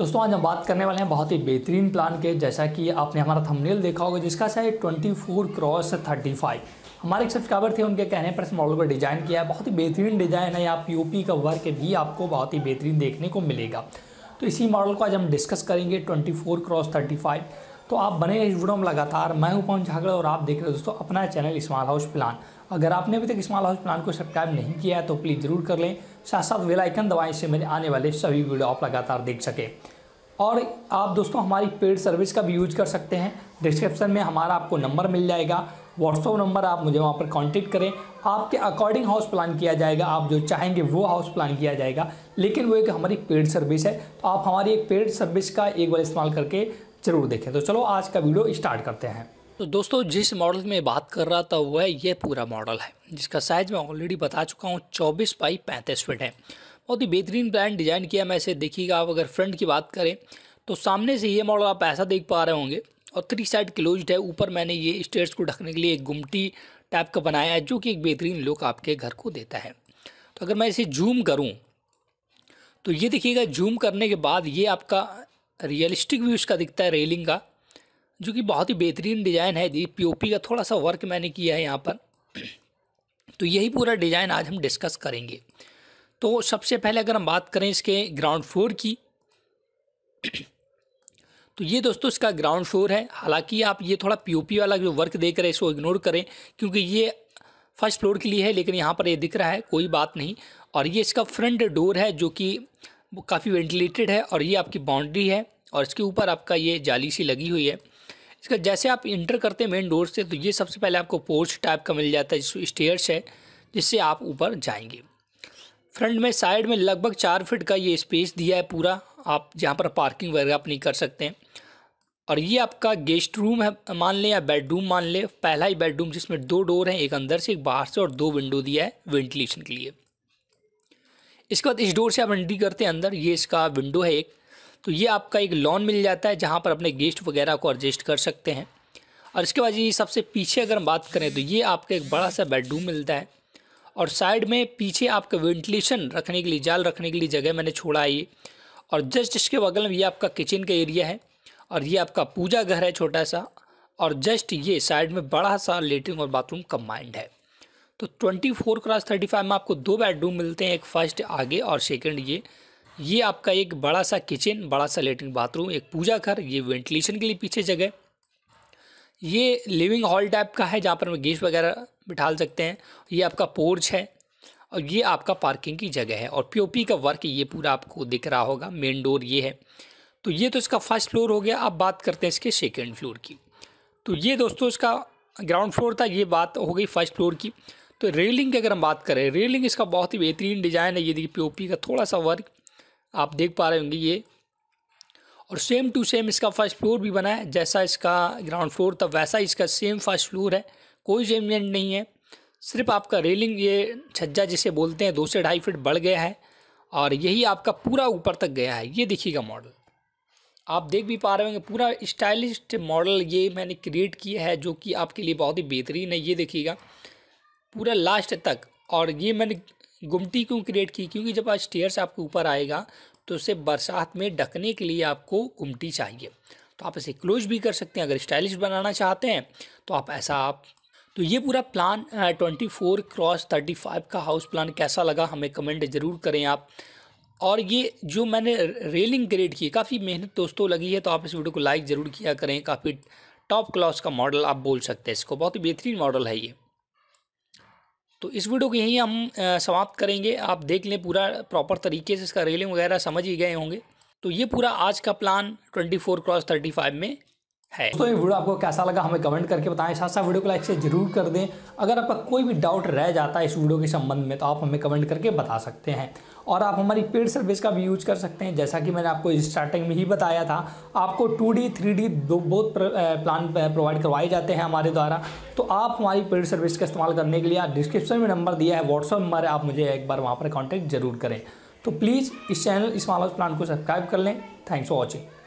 दोस्तों आज हम बात करने वाले हैं बहुत ही बेहतरीन प्लान के जैसा कि आपने हमारा थंबनेल देखा होगा जिसका शायद 24 क्रॉस फाइव हमारे एक सब्सक्राइबर थे उनके कहने पर इस मॉडल को डिज़ाइन किया है बहुत ही बेहतरीन डिज़ाइन है यहाँ पी का वर्क भी आपको बहुत ही बेहतरीन देखने को मिलेगा तो इसी मॉडल को आज हम डिस्कस करेंगे फोर क्रॉस फाइव तो आप बने इस वीडियो में लगातार मैं हूं पवन झागड़ और आप देख रहे हो दोस्तों अपना चैनल स्मॉल हाउस प्लान अगर आपने अभी तक स्मॉल हाउस प्लान को सब्सक्राइब नहीं किया है तो प्लीज़ ज़रूर कर लें साथ साथ वेलाइकन दवाएँ से मेरे आने वाले सभी वीडियो आप लगातार देख सकें और आप दोस्तों हमारी पेड सर्विस का भी यूज कर सकते हैं डिस्क्रिप्शन में हमारा आपको नंबर मिल जाएगा व्हाट्सअप नंबर आप मुझे वहाँ पर कॉन्टेक्ट करें आपके अकॉर्डिंग हाउस प्लान किया जाएगा आप जो चाहेंगे वो हाउस प्लान किया जाएगा लेकिन वो एक हमारी पेड सर्विस है तो आप हमारी एक पेड सर्विस का एक बार इस्तेमाल करके ज़रूर देखें तो चलो आज का वीडियो स्टार्ट करते हैं तो दोस्तों जिस मॉडल में बात कर रहा था वो है ये पूरा मॉडल है जिसका साइज़ मैं ऑलरेडी बता चुका हूँ चौबीस बाई पैंतीस फिट है बहुत ही बेहतरीन ब्रांड डिज़ाइन किया मैं इसे देखिएगा आप अगर फ्रंट की बात करें तो सामने से ये मॉडल आप ऐसा देख पा रहे होंगे और थ्री साइड क्लोज्ड है ऊपर मैंने ये स्टेयर्स को ढकने के लिए एक गुमटी टाइप का बनाया है जो कि एक बेहतरीन लुक आपके घर को देता है तो अगर मैं इसे जूम करूँ तो ये देखिएगा जूम करने के बाद ये आपका रियलिस्टिक व्यू इसका दिखता है रेलिंग का जो कि बहुत ही बेहतरीन डिज़ाइन है जी पीओपी का थोड़ा सा वर्क मैंने किया है यहाँ पर तो यही पूरा डिज़ाइन आज हम डिस्कस करेंगे तो सबसे पहले अगर हम बात करें इसके ग्राउंड फ्लोर की तो ये दोस्तों इसका ग्राउंड फ्लोर है हालांकि आप ये थोड़ा पीओपी वाला जो वर्क देख रहे हैं इसको इग्नोर करें क्योंकि ये फर्स्ट फ्लोर के लिए है लेकिन यहाँ पर ये दिख रहा है कोई बात नहीं और ये इसका फ्रंट डोर है जो कि काफ़ी वेंटिलेटेड है और ये आपकी बाउंड्री है और इसके ऊपर आपका ये जाली सी लगी हुई है इसका जैसे आप इंटर करते हैं मेन डोर से तो ये सबसे पहले आपको पोर्च टाइप का मिल जाता है जिस स्टेयर्स है जिससे आप ऊपर जाएंगे फ्रंट में साइड में लगभग चार फिट का ये स्पेस दिया है पूरा आप जहाँ पर पार्किंग वगैरह आप नहीं कर सकते हैं और ये आपका गेस्ट रूम है मान लें या बेडरूम मान लें पहला ही बेडरूम जिसमें दो डोर हैं एक अंदर से एक बाहर से और दो विंडो दिया है वेंटिलेशन के लिए इसके बाद इस डोर से आप एंट्री करते हैं अंदर ये इसका विंडो है एक तो ये आपका एक लॉन मिल जाता है जहाँ पर अपने गेस्ट वगैरह को एडजस्ट कर सकते हैं और इसके बाद ये सबसे पीछे अगर हम बात करें तो ये आपका एक बड़ा सा बेडरूम मिलता है और साइड में पीछे आपका वेंटिलेशन रखने के लिए जाल रखने के लिए जगह मैंने छोड़ा है ये और जस्ट इसके बगल में ये आपका किचन का एरिया है और ये आपका पूजा घर है छोटा सा और जस्ट ये साइड में बड़ा सा लेटरिन और बाथरूम कम्बाइंड है तो twenty four cross thirty five में आपको दो बेडरूम मिलते हैं एक फर्स्ट आगे और सेकेंड ये ये आपका एक बड़ा सा किचन बड़ा सा लेटरिन बाथरूम एक पूजा घर ये वेंटिलेशन के लिए पीछे जगह ये लिविंग हॉल टाइप का है जहाँ पर हम गेस्ट वगैरह बिठा सकते हैं ये आपका पोर्च है और ये आपका पार्किंग की जगह है और पीओपी का वर्क ये पूरा आपको दिख रहा होगा मेन डोर ये है तो ये तो इसका फर्स्ट फ्लोर हो गया अब बात करते हैं इसके सेकेंड फ्लोर की तो ये दोस्तों इसका ग्राउंड फ्लोर था ये बात हो गई फर्स्ट फ्लोर की तो रेलिंग की अगर हम बात करें रेलिंग इसका बहुत ही बेहतरीन डिज़ाइन है ये देखिए पीओपी का थोड़ा सा वर्क आप देख पा रहे होंगे ये और सेम टू सेम इसका फर्स्ट फ्लोर भी बना है जैसा इसका ग्राउंड फ्लोर था वैसा इसका सेम फर्स्ट फ्लोर है कोई चेंजमेंट नहीं है सिर्फ आपका रेलिंग ये छज्जा जिसे बोलते हैं दो से ढाई फिट बढ़ गया है और यही आपका पूरा ऊपर तक गया है ये देखिएगा मॉडल आप देख भी पा रहे होंगे पूरा स्टाइलिश मॉडल ये मैंने क्रिएट किया है जो कि आपके लिए बहुत ही बेहतरीन है ये देखिएगा पूरा लास्ट तक और ये मैंने गुमटी क्यों क्रिएट की क्योंकि जब आज स्टेयर्स आपके ऊपर आएगा तो उसे बरसात में ढकने के लिए आपको गुमटी चाहिए तो आप इसे क्लोज भी कर सकते हैं अगर स्टाइलिश बनाना चाहते हैं तो आप ऐसा आप तो ये पूरा plan twenty four cross thirty five का हाउस प्लान कैसा लगा हमें कमेंट ज़रूर करें आप और ये जो मैंने रेलिंग क्रिएट की काफ़ी मेहनत दोस्तों लगी है तो आप इस वीडियो को लाइक ज़रूर किया करें काफ़ी टॉप क्लास का मॉडल आप बोल सकते हैं इसको बहुत ही बेहतरीन मॉडल है ये तो इस वीडियो को यहीं हम समाप्त करेंगे आप देख लें पूरा प्रॉपर तरीके से इसका रेलिंग वगैरह समझ ही गए होंगे तो ये पूरा आज का प्लान 24 क्रॉस 35 में है तो ये वीडियो आपको कैसा लगा हमें कमेंट करके बताएं साथ साथ वीडियो को लाइक से जरूर कर दें अगर आपका कोई भी डाउट रह जाता है इस वीडियो के संबंध में तो आप हमें कमेंट करके बता सकते हैं और आप हमारी पेड सर्विस का भी यूज कर सकते हैं जैसा कि मैंने आपको स्टार्टिंग में ही बताया था आपको टू डी थ्री डी बहुत प्लान प्रोवाइड करवाए जाते हैं हमारे द्वारा तो आप हमारी पेड सर्विस का इस्तेमाल करने के लिए डिस्क्रिप्शन में नंबर दिया है व्हाट्सअप नंबर आप मुझे एक बार वहाँ पर कॉन्टैक्ट जरूर करें तो प्लीज़ इस चैनल इस प्लान को सब्सक्राइब कर लें थैंक्स फॉर वॉचिंग